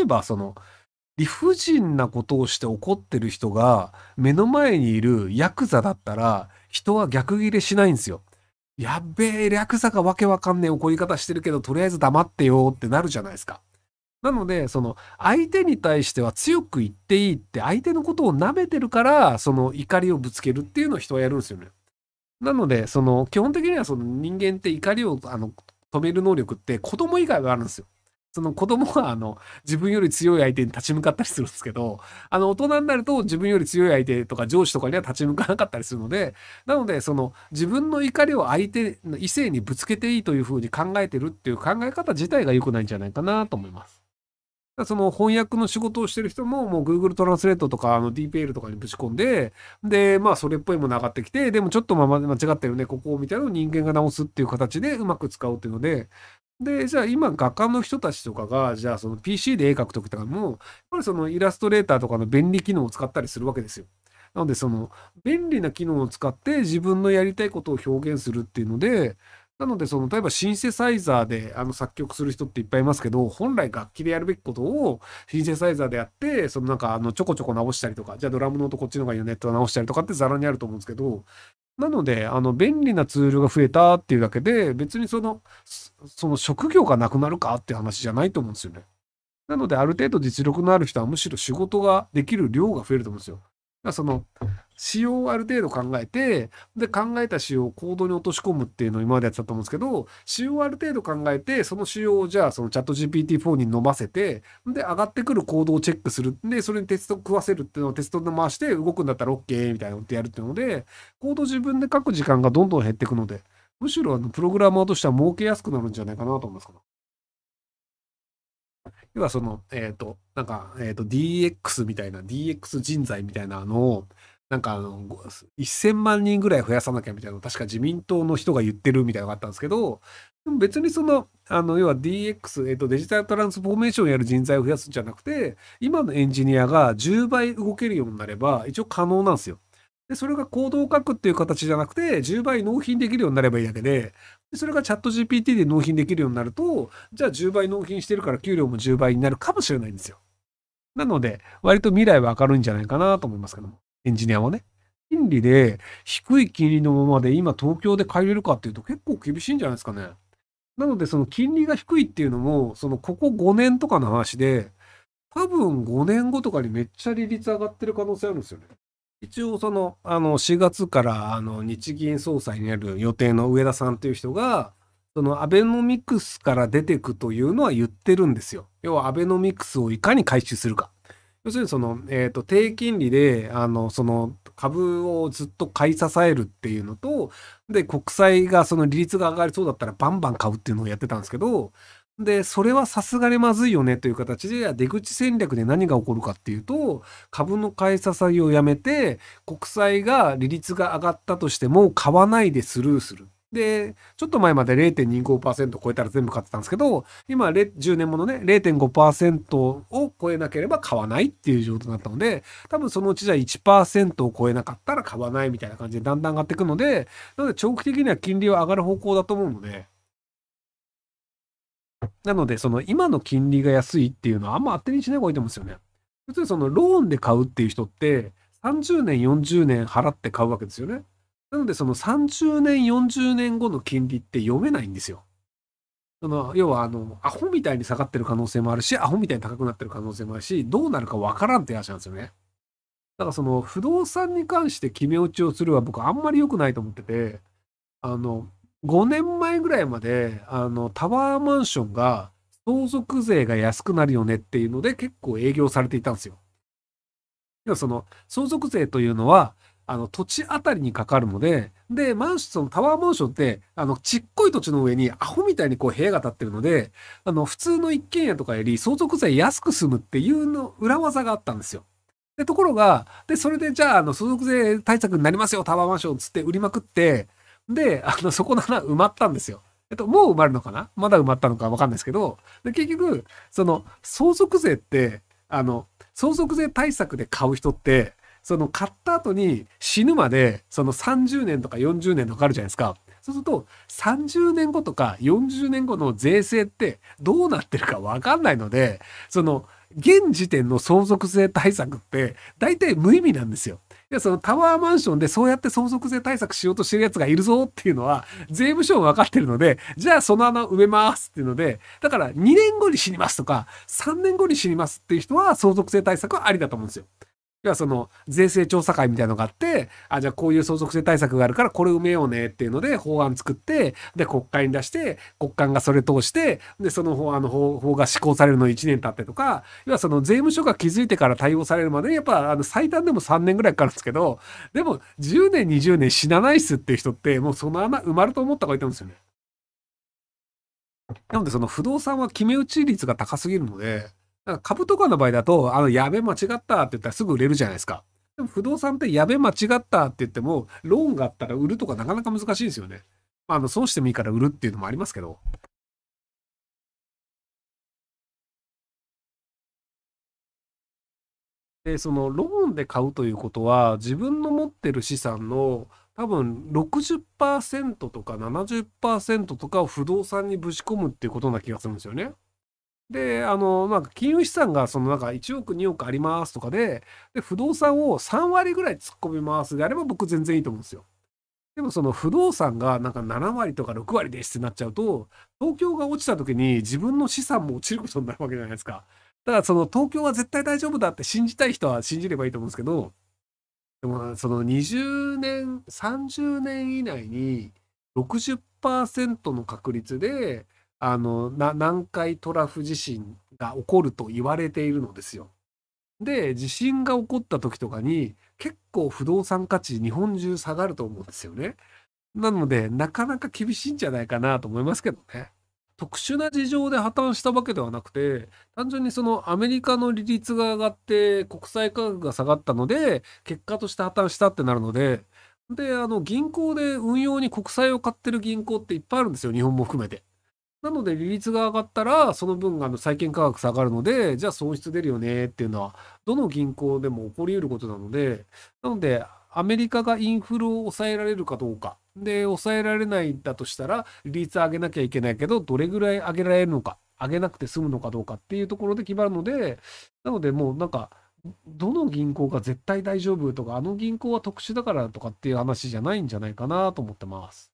例えばその理不尽なことをして怒ってる人が目の前にいるヤクザだったら人は逆ギレしないんですよ。やっべえ、ヤクザがわけわかんねえ怒り方してるけど、とりあえず黙ってよってなるじゃないですか。なので、その相手に対しては強く言っていいって相手のことを舐めてるから、その怒りをぶつけるっていうのを人はやるんですよね。なので、その基本的にはその人間って怒りをあの止める能力って子供以外があるんですよ。その子供はあの自分より強い相手に立ち向かったりするんですけど、あの大人になると自分より強い相手とか上司とかには立ち向かなかったりするので、なのでその自分の怒りを相手、異性にぶつけていいというふうに考えてるっていう考え方自体が良くないんじゃないかなと思います。その翻訳の仕事をしてる人も、もう Google トランスレートとか、あの DPL とかにぶち込んで、で、まあそれっぽいもの上がってきて、でもちょっと間違ったよね、ここみたいなのを人間が直すっていう形でうまく使うっていうので、で、じゃあ今画家の人たちとかが、じゃあその PC で絵描くときとかも、やっぱりそのイラストレーターとかの便利機能を使ったりするわけですよ。なのでその便利な機能を使って自分のやりたいことを表現するっていうので、なのでその例えばシンセサイザーであの作曲する人っていっぱいいますけど、本来楽器でやるべきことをシンセサイザーでやって、そのなんかあのちょこちょこ直したりとか、じゃあドラムの音こっちの方がいいよねと直したりとかってザラにあると思うんですけど、なので、あの、便利なツールが増えたっていうだけで、別にその、その職業がなくなるかって話じゃないと思うんですよね。なので、ある程度実力のある人はむしろ仕事ができる量が増えると思うんですよ。その仕様をある程度考えてで考えた仕様をコードに落とし込むっていうのを今までやってたと思うんですけど仕様をある程度考えてその仕様をじゃあそのチャット GPT4 に伸ばせてで上がってくるコードをチェックするでそれにテスト食わせるっていうのをテストで回して動くんだったら OK みたいなのってやるっていうのでコード自分で書く時間がどんどん減っていくのでむしろあのプログラマーとしては儲けやすくなるんじゃないかなと思いますけど。要はその、えっ、ー、と、なんか、えっ、ー、と、DX みたいな、DX 人材みたいなのを、なんかあの、1000万人ぐらい増やさなきゃみたいな確か自民党の人が言ってるみたいなのがあったんですけど、でも別にその、あの、要は DX、えっ、ー、と、デジタルトランスフォーメーションやる人材を増やすんじゃなくて、今のエンジニアが10倍動けるようになれば、一応可能なんですよ。で、それが行動を書くっていう形じゃなくて、10倍納品できるようになればいいだけで、でそれがチャット GPT で納品できるようになると、じゃあ10倍納品してるから給料も10倍になるかもしれないんですよ。なので、割と未来は明るいんじゃないかなと思いますけども、エンジニアはね。金利で低い金利のままで今東京で帰れるかっていうと結構厳しいんじゃないですかね。なので、その金利が低いっていうのも、そのここ5年とかの話で、多分5年後とかにめっちゃ利率上がってる可能性あるんですよね。一応そのあの4月からあの日銀総裁になる予定の上田さんという人がそのアベノミクスから出てくというのは言ってるんですよ。要はアベノミクスをいかに回収するか。要するにその、えーと、と低金利であのその株をずっと買い支えるっていうのとで国債がその利率が上がりそうだったらバンバン買うっていうのをやってたんですけどで、それはさすがにまずいよねという形で、出口戦略で何が起こるかっていうと、株の買い支えをやめて、国債が利率が上がったとしても買わないでスルーする。で、ちょっと前まで0.25%超えたら全部買ってたんですけど、今10年ものね、0.5%を超えなければ買わないっていう状態だったので、多分そのうちじゃあ1%を超えなかったら買わないみたいな感じでだんだん上がっていくので、なので長期的には金利は上がる方向だと思うので、なので、その今の金利が安いっていうのはあんま当てにしない方がいいと思うんですよね。普通そのローンで買うっていう人って、30年、40年払って買うわけですよね。なので、その30年、40年後の金利って読めないんですよ。その要は、あの、アホみたいに下がってる可能性もあるし、アホみたいに高くなってる可能性もあるし、どうなるかわからんって話なんですよね。だからその不動産に関して決め打ちをするは僕あんまり良くないと思ってて、あの、5年前ぐらいまで、あの、タワーマンションが相続税が安くなるよねっていうので結構営業されていたんですよ。要はその、相続税というのは、あの、土地あたりにかかるので、で、マンション、タワーマンションって、あの、ちっこい土地の上にアホみたいにこう部屋が建ってるので、あの、普通の一軒家とかより相続税安く済むっていうの、裏技があったんですよ。で、ところが、で、それでじゃあ、あの、相続税対策になりますよ、タワーマンションつって売りまくって、で、あの、そこの穴埋まったんですよ。えっと、もう埋まるのかなまだ埋まったのかわかんないですけど、で結局、その、相続税って、あの、相続税対策で買う人って、その買った後に死ぬまで、その30年とか40年とかあるじゃないですか。そうすると、30年後とか40年後の税制ってどうなってるかわかんないので、その、現時点の相続税対策って大体無意味なんですよ。そのタワーマンションでそうやって相続税対策しようとしてるやつがいるぞっていうのは、税務署も分かってるので、じゃあその穴埋めますっていうので、だから2年後に死にますとか、3年後に死にますっていう人は相続税対策はありだと思うんですよ。要はその税制調査会みたいなのがあって、あ、じゃあこういう相続税対策があるからこれ埋めようねっていうので法案作って、で国会に出して、国会がそれ通して、で、その法案の方法が施行されるの1年経ってとか、要はその税務署が気づいてから対応されるまで、やっぱあの最短でも3年ぐらいかかるんですけど、でも10年、20年死なないっすっていう人って、もうその穴埋まると思った方がいたんですよね。なのでその不動産は決め打ち率が高すぎるので、んか株とかの場合だと、あの、やべ、間違ったって言ったらすぐ売れるじゃないですか。でも不動産ってやべ、間違ったって言っても、ローンがあったら売るとかなかなか難しいんですよね。まあ、あの、損してもいいから売るっていうのもありますけど。で、そのローンで買うということは、自分の持ってる資産の多分60%とか70%とかを不動産にぶち込むっていうことな気がするんですよね。で、あの、なんか金融資産がそのなんか1億2億ありますとかで、で、不動産を3割ぐらい突っ込みますであれば僕全然いいと思うんですよ。でもその不動産がなんか7割とか6割ですってなっちゃうと、東京が落ちた時に自分の資産も落ちることになるわけじゃないですか。だからその東京は絶対大丈夫だって信じたい人は信じればいいと思うんですけど、でもその20年、30年以内に60%の確率で、あの南海トラフ地震が起こると言われているのですよ。で地震が起こった時とかに結構不動産価値日本中下がると思うんですよね。なのでなかなか厳しいんじゃないかなと思いますけどね。特殊な事情で破綻したわけではなくて単純にそのアメリカの利率が上がって国債価格が下がったので結果として破綻したってなるのでであの銀行で運用に国債を買ってる銀行っていっぱいあるんですよ日本も含めて。なので利率が上がったら、その分あの債券価格下がるので、じゃあ損失出るよねっていうのは、どの銀行でも起こり得ることなので、なので、アメリカがインフルを抑えられるかどうか。で、抑えられないんだとしたら、利率上げなきゃいけないけど、どれぐらい上げられるのか、上げなくて済むのかどうかっていうところで決まるので、なのでもうなんか、どの銀行が絶対大丈夫とか、あの銀行は特殊だからとかっていう話じゃないんじゃないかなと思ってます。